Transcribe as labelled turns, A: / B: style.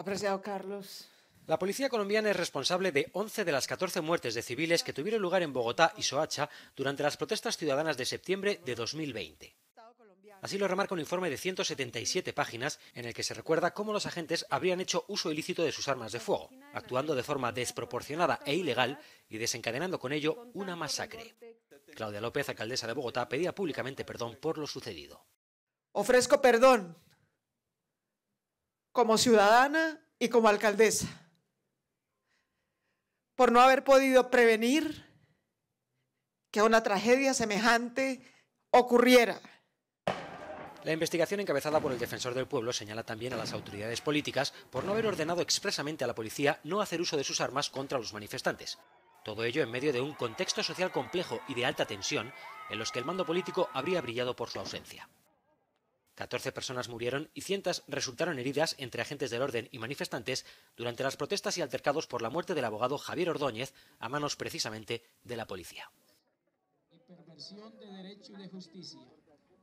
A: Apreciado Carlos.
B: La policía colombiana es responsable de 11 de las 14 muertes de civiles que tuvieron lugar en Bogotá y Soacha durante las protestas ciudadanas de septiembre de 2020. Así lo remarca un informe de 177 páginas en el que se recuerda cómo los agentes habrían hecho uso ilícito de sus armas de fuego, actuando de forma desproporcionada e ilegal y desencadenando con ello una masacre. Claudia López, alcaldesa de Bogotá, pedía públicamente perdón por lo sucedido. Ofrezco perdón como ciudadana
A: y como alcaldesa por no haber podido prevenir que una tragedia semejante ocurriera.
B: La investigación encabezada por el defensor del pueblo señala también a las autoridades políticas por no haber ordenado expresamente a la policía no hacer uso de sus armas contra los manifestantes. Todo ello en medio de un contexto social complejo y de alta tensión en los que el mando político habría brillado por su ausencia. 14 personas murieron y cientos resultaron heridas entre agentes del orden y manifestantes durante las protestas y altercados por la muerte del abogado Javier Ordóñez a manos precisamente de la policía.